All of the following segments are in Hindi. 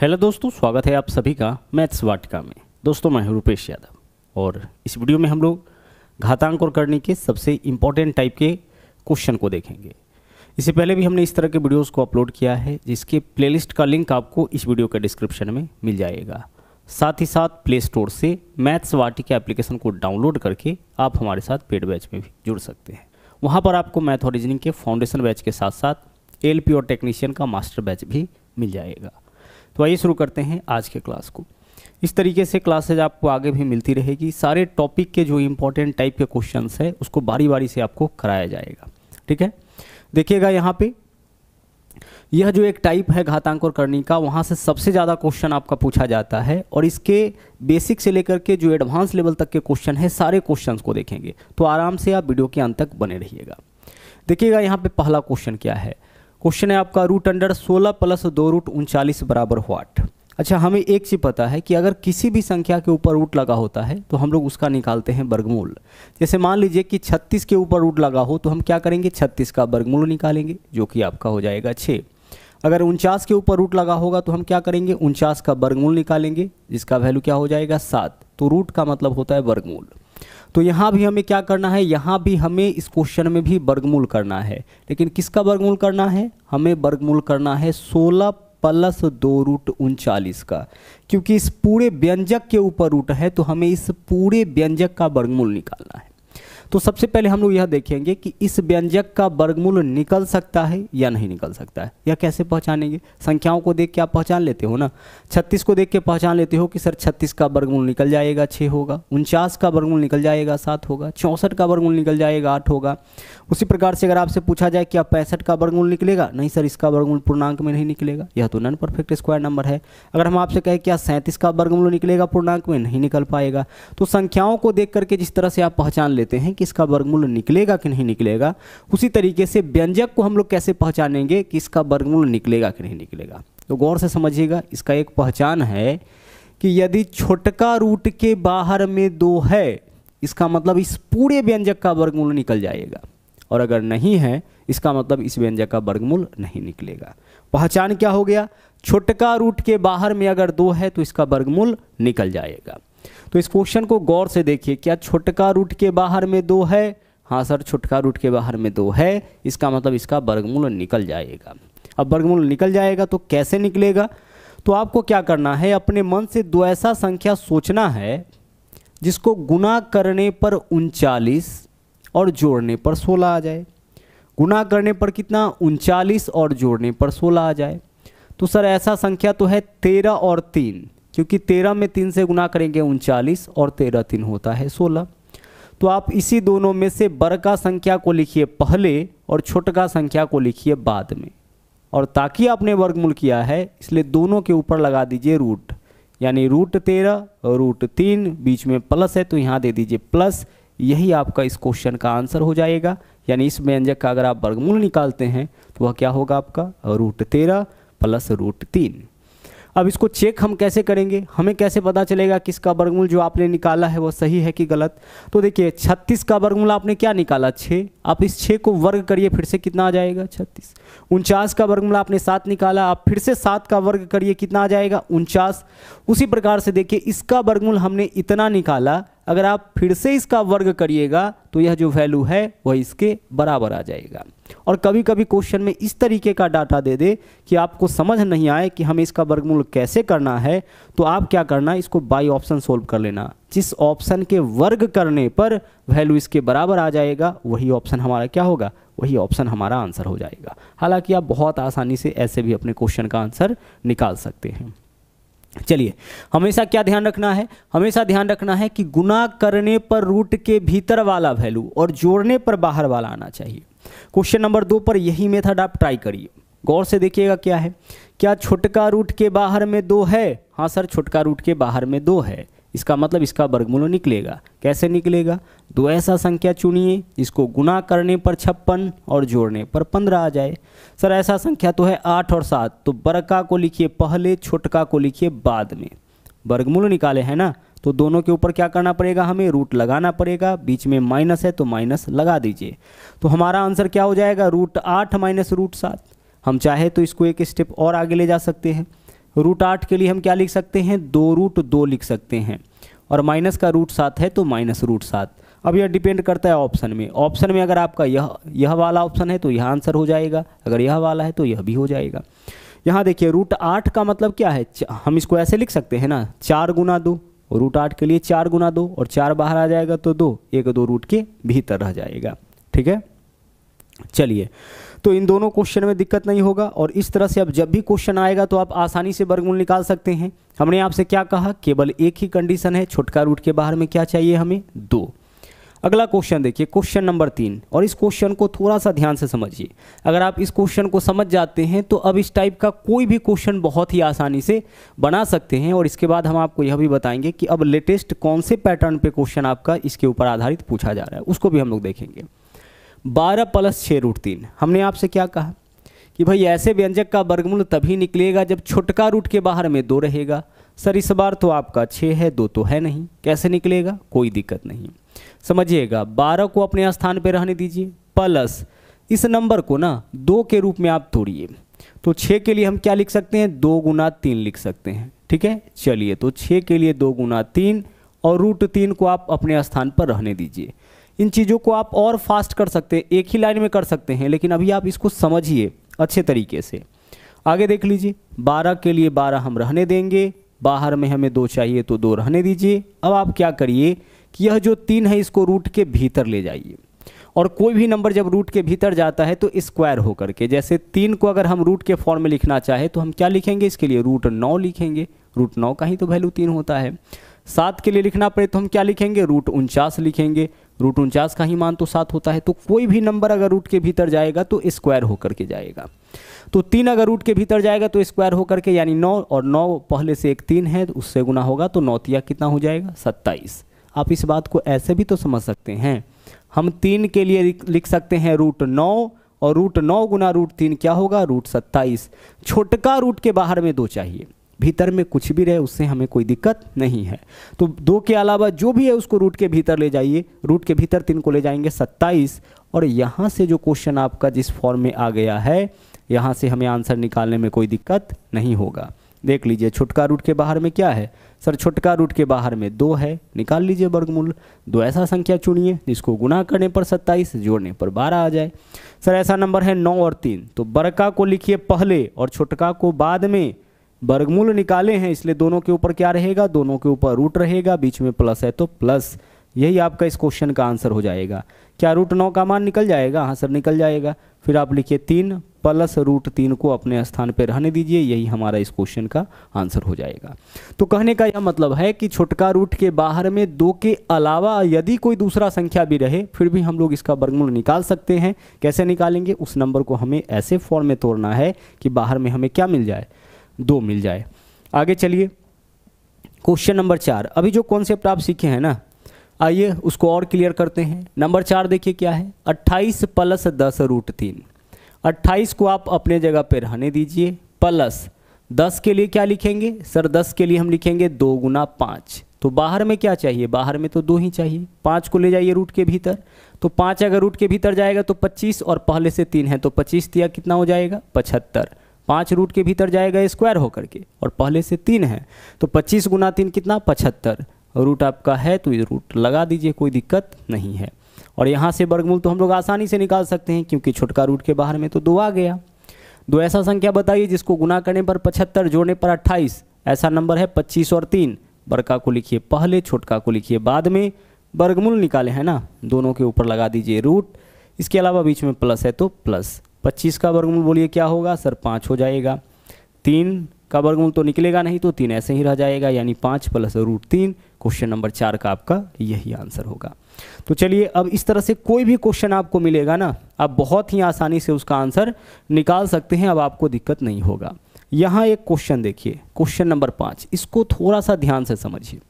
हेलो दोस्तों स्वागत है आप सभी का मैथ्स वाटिका में दोस्तों मैं हूं रूपेश यादव और इस वीडियो में हम लोग घातांक और करने के सबसे इम्पॉर्टेंट टाइप के क्वेश्चन को देखेंगे इससे पहले भी हमने इस तरह के वीडियोस को अपलोड किया है जिसके प्लेलिस्ट का लिंक आपको इस वीडियो के डिस्क्रिप्शन में मिल जाएगा साथ ही साथ प्ले स्टोर से मैथ्स वाटिका एप्लीकेशन को डाउनलोड करके आप हमारे साथ पेड बैच में भी जुड़ सकते हैं वहाँ पर आपको मैथ और रीजनिंग के फाउंडेशन बैच के साथ साथ एल और टेक्नीशियन का मास्टर बैच भी मिल जाएगा तो आइए शुरू करते हैं आज के क्लास को इस तरीके से क्लासेज आपको आगे भी मिलती रहेगी सारे टॉपिक के जो इम्पोर्टेंट टाइप के क्वेश्चन है उसको बारी बारी से आपको कराया जाएगा ठीक है देखिएगा यहाँ पे यह जो एक टाइप है घातांक और करनी का वहाँ से सबसे ज़्यादा क्वेश्चन आपका पूछा जाता है और इसके बेसिक से लेकर के जो एडवांस लेवल तक के क्वेश्चन है सारे क्वेश्चंस को देखेंगे तो आराम से आप वीडियो के अंत तक बने रहिएगा देखिएगा यहाँ पे पहला क्वेश्चन क्या है क्वेश्चन है आपका रूट अंडर सोलह प्लस दो रूट उनचालीस बराबर वाट अच्छा हमें एक चीज़ पता है कि अगर किसी भी संख्या के ऊपर रूट लगा होता है तो हम लोग उसका निकालते हैं वर्गमूल जैसे मान लीजिए कि 36 के ऊपर रूट लगा हो तो हम क्या करेंगे 36 का वर्गमूल निकालेंगे जो कि आपका हो जाएगा छः अगर उनचास के ऊपर रूट लगा होगा तो हम क्या करेंगे उनचास का वर्गमूल निकालेंगे जिसका वैल्यू क्या हो जाएगा सात तो रूट का मतलब होता है वर्गमूल तो यहाँ भी हमें क्या करना है यहाँ भी हमें इस क्वेश्चन में भी वर्गमूल करना है लेकिन किसका वर्गमूल करना है हमें वर्गमूल करना है सोलह प्लस दो रूट उनचालीस का क्योंकि इस पूरे व्यंजक के ऊपर रूट है तो हमें इस पूरे व्यंजक का वर्गमूल निकालना है तो सबसे पहले हम लोग यह देखेंगे कि इस व्यंजक का वर्गमूल निकल सकता है या नहीं निकल सकता है या कैसे पहचानेंगे संख्याओं को देख के आप पहचान लेते हो ना छत्तीस को देख के पहचान लेते हो कि सर छत्तीस का वर्गमूल निकल जाएगा छः होगा उनचास का वर्गमूल निकल जाएगा सात होगा चौंसठ का वर्गमूल निकल जाएगा आठ होगा उसी प्रकार से अगर आपसे पूछा जाए कि आप पैंसठ का वर्गमूल निकलेगा नहीं सर इसका वर्गमूल पूर्णांक में नहीं निकलेगा यह तो नन परफेक्ट स्क्वायर नंबर है अगर हम आपसे कहें आप सैंतीस का वर्गमूल निकलेगा पूर्णांक में नहीं निकल पाएगा तो संख्याओं को देख करके जिस तरह से आप पहचान लेते हैं कि इसका वर्गमूल निकलेगा कि नहीं निकलेगा उसी तरीके से व्यंजक को हम लोग कैसे पहचानेंगे कि इसका वर्गमूल निकलेगा कि नहीं निकलेगा तो गौर से समझिएगा इसका एक पहचान है कि यदि छोटका रूट के बाहर में दो है इसका मतलब इस पूरे व्यंजक का वर्गमूल निकल जाएगा और अगर नहीं है इसका मतलब इस व्यंजक का वर्गमूल नहीं निकलेगा पहचान क्या हो गया छोटका रूट के बाहर में अगर दो है तो इसका वर्गमूल निकल जाएगा तो इस क्वेश्चन को गौर से देखिए क्या छुटका रूट के बाहर में दो है हाँ सर छुटका रूट के बाहर में दो है इसका मतलब इसका वर्गमूल निकल जाएगा अब वर्गमूल निकल जाएगा तो कैसे निकलेगा तो आपको क्या करना है अपने मन से दो ऐसा संख्या सोचना है जिसको गुना करने पर उनचालीस और जोड़ने पर सोलह आ जाए गुना करने पर कितना उनचालीस और जोड़ने पर सोलह आ जाए तो सर ऐसा संख्या तो है तेरह और तीन क्योंकि तेरह में तीन से गुना करेंगे उनचालीस और तेरह तीन होता है सोलह तो आप इसी दोनों में से बड़ का संख्या को लिखिए पहले और छोटका संख्या को लिखिए बाद में और ताकि आपने वर्गमूल किया है इसलिए दोनों के ऊपर लगा दीजिए रूट यानी रूट तेरह रूट तीन बीच में प्लस है तो यहाँ दे दीजिए प्लस यही आपका इस क्वेश्चन का आंसर हो जाएगा यानी इस व्यंजक का अगर आप वर्गमूल निकालते हैं तो वह क्या होगा आपका रूट तेरह प्लस रूट तीन अब इसको चेक हम कैसे करेंगे हमें कैसे पता चलेगा कि इसका वर्गमूल जो आपने निकाला है वो सही है कि गलत तो देखिए छत्तीस का वर्गमूल आपने क्या निकाला छः आप इस छः को वर्ग करिए फिर से कितना आ जाएगा छत्तीस उनचास का वर्गमूल आपने सात निकाला आप फिर से सात का वर्ग करिए कितना आ जाएगा उनचास उसी प्रकार से देखिए इसका वर्गमूल हमने इतना निकाला अगर आप फिर से इसका वर्ग करिएगा तो यह जो वैल्यू है वह इसके बराबर आ जाएगा और कभी कभी क्वेश्चन में इस तरीके का डाटा दे दे कि आपको समझ नहीं आए कि हमें इसका वर्गमूल कैसे करना है तो आप क्या करना इसको बाई ऑप्शन सोल्व कर लेना जिस ऑप्शन के वर्ग करने पर वैल्यू इसके बराबर आ जाएगा वही ऑप्शन हमारा क्या होगा वही ऑप्शन हमारा आंसर हो जाएगा हालांकि आप बहुत आसानी से ऐसे भी अपने क्वेश्चन का आंसर निकाल सकते हैं चलिए हमेशा क्या ध्यान रखना है हमेशा ध्यान रखना है कि गुना करने पर रूट के भीतर वाला वैल्यू और जोड़ने पर बाहर वाला आना चाहिए क्वेश्चन नंबर दो पर यही मेथड आप ट्राई करिए गौर से देखिएगा क्या है क्या छोटका रूट के बाहर में दो है हाँ सर छोटका रूट के बाहर में दो है इसका मतलब इसका वर्गमूल निकलेगा कैसे निकलेगा दो तो ऐसा संख्या चुनिए जिसको गुना करने पर छप्पन और जोड़ने पर पंद्रह आ जाए सर ऐसा संख्या तो है आठ और सात तो बरका को लिखिए पहले छोटका को लिखिए बाद में वर्गमूल निकाले है ना तो दोनों के ऊपर क्या करना पड़ेगा हमें रूट लगाना पड़ेगा बीच में माइनस है तो माइनस लगा दीजिए तो हमारा आंसर क्या हो जाएगा रूट आठ माइनस रूट सात हम चाहे तो इसको एक स्टेप और आगे ले जा सकते हैं रूट आठ के लिए हम क्या लिख सकते हैं दो रूट दो लिख सकते हैं और माइनस का रूट सात है तो माइनस रूट सात अब यह डिपेंड करता है ऑप्शन में ऑप्शन में अगर आपका यह यह वाला ऑप्शन है तो यह आंसर हो जाएगा अगर यह वाला है तो यह भी हो जाएगा यहाँ देखिए रूट आठ का मतलब क्या है हम इसको ऐसे लिख सकते हैं ना चार गुना दो रूट आठ के लिए चार गुना दो और चार बाहर आ जाएगा तो दो एक दो रूट के भीतर रह जाएगा ठीक है चलिए तो इन दोनों क्वेश्चन में दिक्कत नहीं होगा और इस तरह से अब जब भी क्वेश्चन आएगा तो आप आसानी से वर्गमूल निकाल सकते हैं हमने आपसे क्या कहा केवल एक ही कंडीशन है छुटका रूट के बाहर में क्या चाहिए हमें दो अगला क्वेश्चन देखिए क्वेश्चन नंबर तीन और इस क्वेश्चन को थोड़ा सा ध्यान से समझिए अगर आप इस क्वेश्चन को समझ जाते हैं तो अब इस टाइप का कोई भी क्वेश्चन बहुत ही आसानी से बना सकते हैं और इसके बाद हम आपको यह भी बताएंगे कि अब लेटेस्ट कौन से पैटर्न पर क्वेश्चन आपका इसके ऊपर आधारित पूछा जा रहा है उसको भी हम लोग देखेंगे बारह प्लस छः रूट तीन हमने आपसे क्या कहा कि भाई ऐसे व्यंजक का वर्गमूल तभी निकलेगा जब छुटका रूट के बाहर में दो रहेगा सर इस बार तो आपका छः है दो तो है नहीं कैसे निकलेगा कोई दिक्कत नहीं समझिएगा बारह को अपने स्थान पर रहने दीजिए प्लस इस नंबर को ना दो के रूप में आप तोड़िए तो छः के लिए हम क्या लिख सकते हैं दो गुना तीन लिख सकते हैं ठीक है चलिए तो छः के लिए दो गुना तीन और रूट तीन को आप अपने स्थान पर रहने दीजिए इन चीज़ों को आप और फास्ट कर सकते हैं एक ही लाइन में कर सकते हैं लेकिन अभी आप इसको समझिए अच्छे तरीके से आगे देख लीजिए बारह के लिए बारह हम रहने देंगे बाहर में हमें दो चाहिए तो दो रहने दीजिए अब आप क्या करिए कि यह जो तीन है इसको रूट के भीतर ले जाइए और कोई भी नंबर जब रूट के भीतर जाता है तो स्क्वायर होकर के जैसे तीन को अगर हम रूट के फॉर्म में लिखना चाहे तो हम क्या लिखेंगे इसके लिए रूट नौ लिखेंगे रूट नौ का ही तो वैल्यू तीन होता है सात के लिए लिखना पड़े तो हम क्या लिखेंगे रूट उनचास लिखेंगे रूट उनचास का ही मान तो सात होता है तो कोई भी नंबर अगर रूट के भीतर जाएगा तो स्क्वायर होकर के जाएगा तो तीन अगर रूट के भीतर जाएगा तो स्क्वायर होकर के यानी नौ और नौ पहले से एक तीन है तो उससे गुना होगा तो नौतिया कितना हो जाएगा सत्ताईस आप इस बात को ऐसे भी तो समझ सकते हैं हम तीन के लिए लिख सकते हैं रूट नौ और रूट नौ गुना रूट तीन क्या होगा रूट सत्ताईस छोटका रूट के बाहर में दो चाहिए भीतर में कुछ भी रहे उससे हमें कोई दिक्कत नहीं है तो दो के अलावा जो भी है उसको रूट के भीतर ले जाइए रूट के भीतर तीन को ले जाएंगे सत्ताईस और यहाँ से जो क्वेश्चन आपका जिस फॉर्म में आ गया है यहाँ से हमें आंसर निकालने में कोई दिक्कत नहीं होगा देख लीजिए छुटका रूट के बाहर में क्या है सर छुटका रूट के बाहर में दो है निकाल लीजिए वर्गमूल दो ऐसा संख्या चुनिए जिसको गुना करने पर सत्ताईस जोड़ने पर बारह आ जाए सर ऐसा नंबर है नौ और तीन तो बरका को लिखिए पहले और छुटका को बाद में वर्गमूल निकाले हैं इसलिए दोनों के ऊपर क्या रहेगा दोनों के ऊपर रूट रहेगा बीच में प्लस है तो प्लस यही आपका इस क्वेश्चन का आंसर हो जाएगा क्या रूट नौ का मान निकल जाएगा हाँ सर निकल जाएगा फिर आप लिखिए तीन प्लस रूट तीन को अपने स्थान पर रहने दीजिए यही हमारा इस क्वेश्चन का आंसर हो जाएगा तो कहने का यह मतलब है कि छुटका रूट के बाहर में दो के अलावा यदि कोई दूसरा संख्या भी रहे फिर भी हम लोग इसका वर्गमूल निकाल सकते हैं कैसे निकालेंगे उस नंबर को हमें ऐसे फॉर्म में तोड़ना है कि बाहर में हमें क्या मिल जाए दो मिल जाए आगे चलिए क्वेश्चन नंबर चार अभी जो कॉन्सेप्ट आप सीखे हैं ना आइए उसको और क्लियर करते हैं नंबर चार देखिए क्या है अट्ठाईस प्लस दस रूट तीन अट्ठाईस को आप अपने जगह पर रहने दीजिए प्लस दस के लिए क्या लिखेंगे सर दस के लिए हम लिखेंगे दो गुना पाँच तो बाहर में क्या चाहिए बाहर में तो दो ही चाहिए पाँच को ले जाइए रूट के भीतर तो पाँच अगर रूट के भीतर जाएगा तो पच्चीस और पहले से तीन है तो पच्चीस दिया कितना हो जाएगा पचहत्तर पाँच रूट के भीतर जाएगा स्क्वायर होकर के और पहले से तीन है तो पच्चीस गुना तीन कितना पचहत्तर रूट आपका है तो ये रूट लगा दीजिए कोई दिक्कत नहीं है और यहाँ से वर्गमूल तो हम लोग आसानी से निकाल सकते हैं क्योंकि छोटका रूट के बाहर में तो दो आ गया दो ऐसा संख्या बताइए जिसको गुना करने पर पचहत्तर जोड़ने पर अट्ठाईस ऐसा नंबर है पच्चीस और तीन बड़का को लिखिए पहले छोटका को लिखिए बाद में वर्गमूल निकाले हैं ना दोनों के ऊपर लगा दीजिए रूट इसके अलावा बीच में प्लस है तो प्लस पच्चीस का वर्गमूल बोलिए क्या होगा सर पाँच हो जाएगा तीन का वर्गमूल तो निकलेगा नहीं तो तीन ऐसे ही रह जाएगा यानी पाँच प्लस रूट तीन क्वेश्चन नंबर चार का आपका यही आंसर होगा तो चलिए अब इस तरह से कोई भी क्वेश्चन आपको मिलेगा ना आप बहुत ही आसानी से उसका आंसर निकाल सकते हैं अब आपको दिक्कत नहीं होगा यहाँ एक क्वेश्चन देखिए क्वेश्चन नंबर पाँच इसको थोड़ा सा ध्यान से समझिए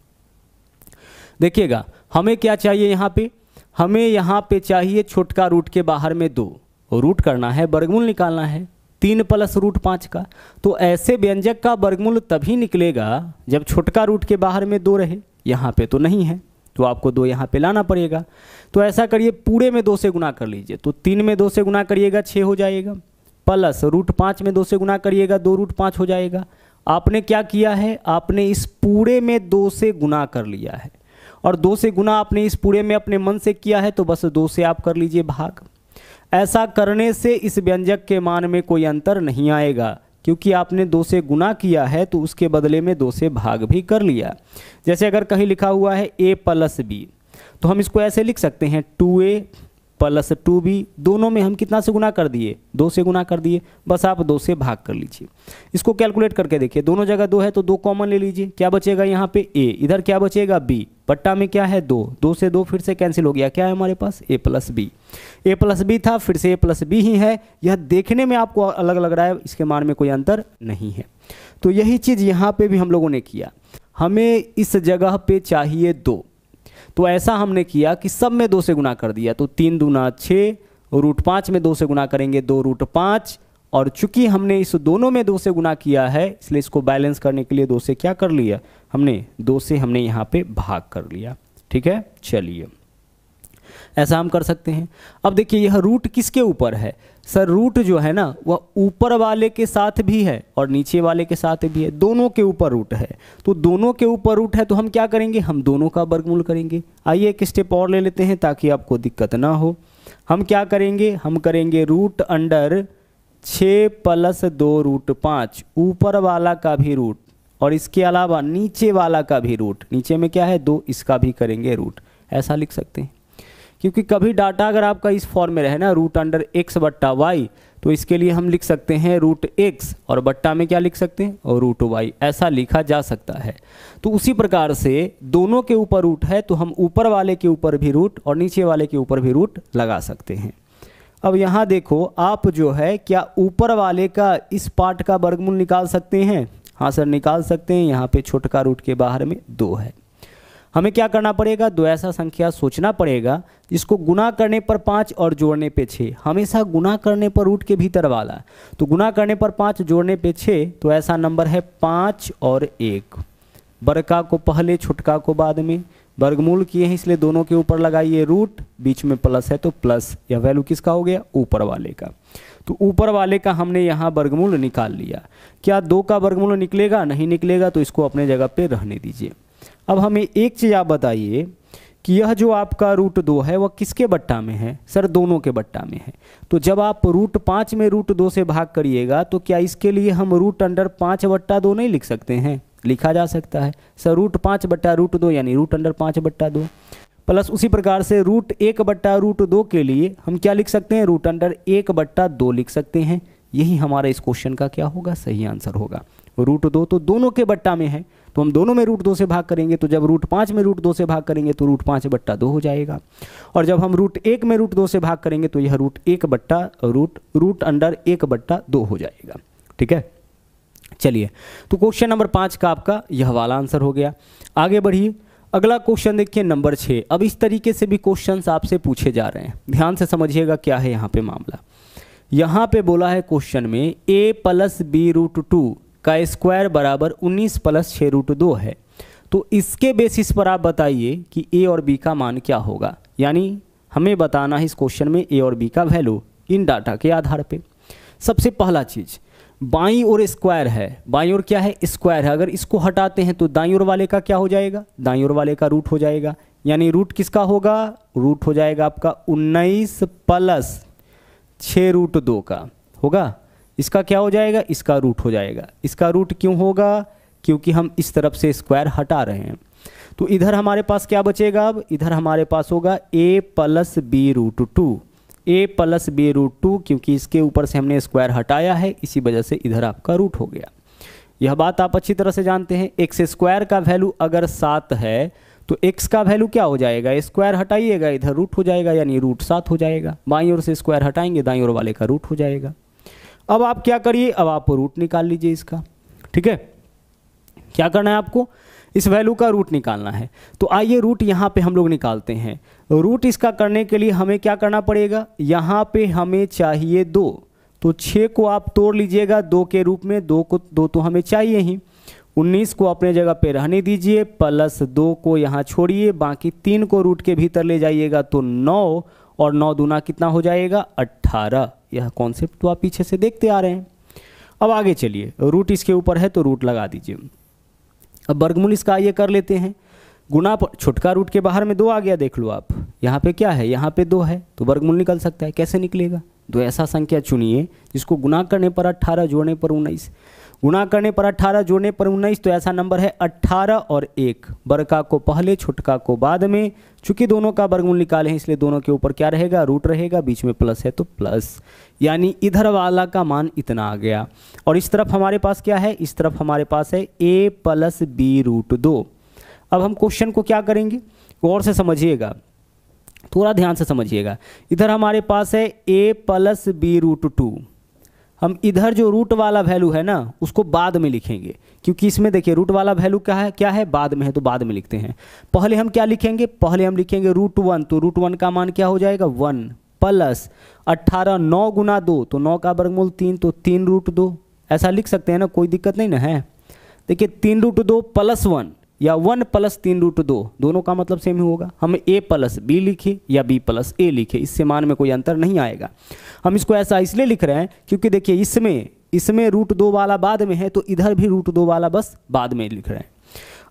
देखिएगा हमें क्या चाहिए यहाँ पे हमें यहाँ पे चाहिए छोटका रूट के बाहर में दो रूट करना है वर्गमूल निकालना है तीन प्लस रूट पाँच का तो ऐसे व्यंजक का वर्गमूल तभी निकलेगा जब छोटका रूट के बाहर में दो रहे यहाँ पे तो नहीं है तो आपको दो यहाँ पे लाना पड़ेगा तो ऐसा करिए पूरे में दो से गुना कर लीजिए तो तीन में दो से गुना करिएगा छः हो जाएगा प्लस रूट पाँच में दो से गुना करिएगा दो रूट पाँच हो जाएगा आपने क्या किया है आपने इस पूरे में दो से गुना कर लिया है और दो से गुना आपने इस पूरे में अपने मन से किया है तो बस दो से आप कर लीजिए भाग ऐसा करने से इस व्यंजक के मान में कोई अंतर नहीं आएगा क्योंकि आपने दो से गुना किया है तो उसके बदले में दो से भाग भी कर लिया जैसे अगर कहीं लिखा हुआ है ए प्लस बी तो हम इसको ऐसे लिख सकते हैं टू ए प्लस टू भी दोनों में हम कितना से गुना कर दिए दो से गुना कर दिए बस आप दो से भाग कर लीजिए इसको कैलकुलेट करके देखिए दोनों जगह दो है तो दो कॉमन ले लीजिए क्या बचेगा यहाँ पे ए इधर क्या बचेगा बी पट्टा में क्या है दो दो से दो फिर से कैंसिल हो गया क्या है हमारे पास A plus B A plus B था फिर से ए प्लस बी ही है यह देखने में आपको अलग लग रहा है इसके मान में कोई अंतर नहीं है तो यही चीज़ यहाँ पर भी हम लोगों ने किया हमें इस जगह पर चाहिए दो तो ऐसा हमने किया कि सब में दो से गुना कर दिया तो तीन दूना छः रूट पाँच में दो से गुना करेंगे दो रूट पाँच और चूंकि हमने इस दोनों में दो से गुना किया है इसलिए इसको बैलेंस करने के लिए दो से क्या कर लिया हमने दो से हमने यहाँ पे भाग कर लिया ठीक है चलिए ऐसा हम कर सकते हैं अब देखिए यह रूट किसके ऊपर है सर रूट जो है ना वह ऊपर वाले के साथ भी है और नीचे वाले के साथ भी है दोनों के ऊपर रूट है तो दोनों के ऊपर रूट है तो हम क्या करेंगे हम दोनों का वर्गमूल करेंगे आइए एक स्टेप और ले लेते हैं ताकि आपको दिक्कत ना हो हम क्या करेंगे हम करेंगे रूट अंडर छः प्लस दो रूट पाँच ऊपर वाला का भी रूट और इसके अलावा नीचे वाला का भी रूट नीचे में क्या है दो इसका भी करेंगे रूट ऐसा लिख सकते हैं क्योंकि कभी डाटा अगर आपका इस फॉर्म में रहे ना रूट अंडर एक्स बट्टा वाई तो इसके लिए हम लिख सकते हैं रूट एक्स और बट्टा में क्या लिख सकते हैं और रूट वाई ऐसा लिखा जा सकता है तो उसी प्रकार से दोनों के ऊपर रूट है तो हम ऊपर वाले के ऊपर भी रूट और नीचे वाले के ऊपर भी रूट लगा सकते हैं अब यहाँ देखो आप जो है क्या ऊपर वाले का इस पार्ट का वर्गमूल निकाल सकते हैं हाँ सर निकाल सकते हैं यहाँ पे छोटका रूट के बाहर में दो है हमें क्या करना पड़ेगा दो ऐसा संख्या सोचना पड़ेगा इसको गुना करने पर पाँच और जोड़ने पे छः हमेशा गुना करने पर रूट के भीतर वाला तो गुना करने पर पाँच जोड़ने पे छः तो ऐसा नंबर है पाँच और एक बरका को पहले छुटका को बाद में वर्गमूल किए हैं इसलिए दोनों के ऊपर लगाइए रूट बीच में प्लस है तो प्लस यह वैल्यू किसका हो गया ऊपर वाले का तो ऊपर वाले का हमने यहाँ वर्गमूल निकाल लिया क्या दो का वर्गमूल निकलेगा नहीं निकलेगा तो इसको अपने जगह पर रहने दीजिए अब हमें एक चीज़ आप बताइए कि यह जो आपका रूट दो है वह किसके बट्टा में है सर दोनों के बट्टा में है तो जब आप रूट पाँच में रूट दो से भाग करिएगा तो क्या इसके लिए हम रूट अंडर पाँच बट्टा दो नहीं लिख सकते हैं लिखा जा सकता है सर रूट पाँच बट्टा रूट दो यानी रूट अंडर पाँच बट्टा दो प्लस उसी प्रकार से रूट एक बट्टा रूट दो के लिए हम क्या लिख सकते हैं रूट अंडर एक बट्टा दो लिख सकते हैं यही हमारा इस क्वेश्चन का क्या होगा सही आंसर होगा रूट दो तो दोनों के बट्टा में है तो हम दोनों में रूट दो से भाग करेंगे तो जब रूट पाँच में रूट दो से भाग करेंगे तो रूट पाँच बट्टा दो हो जाएगा और जब हम रूट एक में रूट दो से भाग करेंगे तो यह रूट एक बट्टा रूट रूट अंडर एक बट्टा दो हो जाएगा ठीक है चलिए तो क्वेश्चन नंबर पाँच का आपका यह वाला आंसर हो गया आगे बढ़िए अगला क्वेश्चन देखिए नंबर छः अब इस तरीके से भी क्वेश्चन आपसे पूछे जा रहे हैं ध्यान से समझिएगा क्या है यहाँ पे मामला यहाँ पे बोला है क्वेश्चन में A plus B root two का स्क्वायर बराबर उन्नीस प्लस छः रूट दो है तो इसके बेसिस पर आप बताइए कि ए और बी का मान क्या होगा यानी हमें बताना है इस क्वेश्चन में ए और बी का वैल्यू इन डाटा के आधार पर सबसे पहला चीज़ बाई और स्क्वायर है बाई और क्या है स्क्वायर है अगर इसको हटाते हैं तो दाई और वाले का क्या हो जाएगा दाई और वाले का रूट हो जाएगा यानी रूट किसका होगा रूट हो जाएगा आपका उन्नीस प्लस छ रूट दो का होगा इसका क्या हो जाएगा इसका रूट हो जाएगा इसका रूट क्यों होगा क्योंकि हम इस तरफ से स्क्वायर हटा रहे हैं तो इधर हमारे पास क्या बचेगा अब इधर हमारे पास होगा A plus B root two A plus B root two क्योंकि इसके ऊपर से हमने स्क्वायर हटाया है इसी वजह से इधर आपका रूट हो गया यह बात आप अच्छी तरह से जानते हैं एक्स स्क्वायर का वैल्यू अगर सात है तो एक्स का वैल्यू क्या हो जाएगा स्क्वायर हटाइएगा इधर रूट हो जाएगा यानी रूट सात हो जाएगा बाई और से स्क्वायर हटाएंगे दाई और वाले का रूट हो जाएगा अब आप क्या करिए अब आप रूट निकाल लीजिए इसका ठीक है क्या करना है आपको इस वैल्यू का रूट निकालना है तो आइए रूट यहाँ पे हम लोग निकालते हैं रूट इसका करने के लिए हमें क्या करना पड़ेगा यहाँ पे हमें चाहिए दो तो छः को आप तोड़ लीजिएगा दो के रूप में दो को दो तो हमें चाहिए ही उन्नीस को अपने जगह पे रहने दीजिए प्लस दो को यहाँ छोड़िए बाकी तीन को रूट के भीतर ले जाइएगा तो नौ और नौ दूना कितना हो जाएगा अट्ठाईस धारा यह कॉन्सेप्ट तो आप पीछे से देखते आ रहे हैं अब आगे चलिए रूट इसके ऊपर है तो रूट लगा दीजिए अब वर्गमूल इसका आइए कर लेते हैं गुना छुटका रूट के बाहर में दो आ गया देख लो आप यहाँ पे क्या है यहाँ पे दो है तो वर्गमूल निकल सकता है कैसे निकलेगा दो ऐसा संख्या चुनिए जिसको गुना करने पर अट्ठारह जोड़ने पर उन्नीस गुना करने पर अट्ठारह जोड़ने पर उन्नीस तो ऐसा नंबर है अट्ठारह और एक बड़का को पहले छुटका को बाद में चूंकि दोनों का वर्गमूल निकाले हैं इसलिए दोनों के ऊपर क्या रहेगा रूट रहेगा बीच में प्लस है तो प्लस यानी इधर वाला का मान इतना आ गया और इस तरफ हमारे पास क्या है इस तरफ हमारे पास है ए प्लस बी रूट दो अब हम क्वेश्चन को क्या करेंगे और से समझिएगा थोड़ा ध्यान से समझिएगा इधर हमारे पास है A plus B root two हम इधर जो रूट वाला वैल्यू है ना उसको बाद में लिखेंगे क्योंकि इसमें देखिए रूट वाला वैल्यू क्या है क्या है बाद में है तो बाद में लिखते हैं पहले हम क्या लिखेंगे पहले हम लिखेंगे रूट वन तो रूट वन का मान क्या हो जाएगा वन प्लस अट्ठारह नौ गुना दो तो नौ का वर्गमूल तीन तो तीन रूट दो ऐसा लिख सकते हैं ना कोई दिक्कत नहीं ना है देखिए तीन रूट दो प्लस वन या वन प्लस तीन रूट दो दोनों का मतलब सेम ही होगा हम ए प्लस बी लिखे या बी प्लस ए लिखे इससे मान में कोई अंतर नहीं आएगा हम इसको ऐसा इसलिए लिख रहे हैं क्योंकि देखिए इसमें इसमें रूट दो वाला बाद में है तो इधर भी रूट दो वाला बस बाद में लिख रहे हैं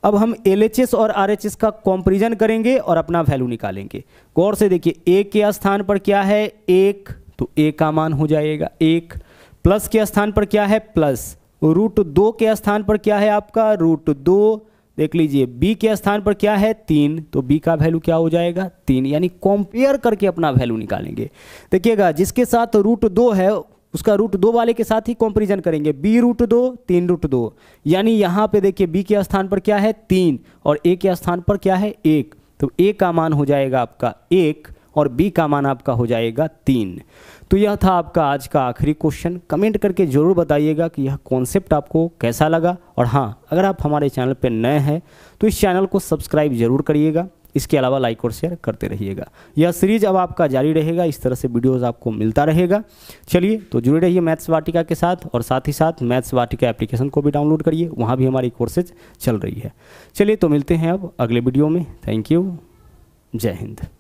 अब हम एल और आर का कॉम्परिजन करेंगे और अपना वैल्यू निकालेंगे गौर से देखिए ए के स्थान पर क्या है एक तो ए का मान हो जाएगा एक प्लस के स्थान पर क्या है प्लस रूट दो के स्थान पर क्या है आपका रूट दो देख लीजिए बी के स्थान पर क्या है तीन तो बी का वैल्यू क्या हो जाएगा तीन यानी कॉम्पेयर करके अपना वैल्यू निकालेंगे देखिएगा जिसके साथ रूट दो है उसका रूट दो वाले के साथ ही कॉम्पेरिजन करेंगे बी रूट दो तीन रूट दो यानी यहाँ पे देखिए बी के स्थान पर क्या है तीन और ए के स्थान पर क्या है एक तो ए का मान हो जाएगा आपका एक और बी का मान आपका हो जाएगा तीन तो यह था आपका आज का आखिरी क्वेश्चन कमेंट करके ज़रूर बताइएगा कि यह कॉन्सेप्ट आपको कैसा लगा और हाँ अगर आप हमारे चैनल पर नए हैं तो इस चैनल को सब्सक्राइब जरूर करिएगा इसके अलावा लाइक और शेयर करते रहिएगा यह सीरीज अब आपका जारी रहेगा इस तरह से वीडियोस आपको मिलता रहेगा चलिए तो जुड़े रहिए मैथ्स वाटिका के साथ और साथ ही साथ मैथ्स वाटिका एप्लीकेशन को भी डाउनलोड करिए वहाँ भी हमारी कोर्सेज चल रही है चलिए तो मिलते हैं अब अगले वीडियो में थैंक यू जय हिंद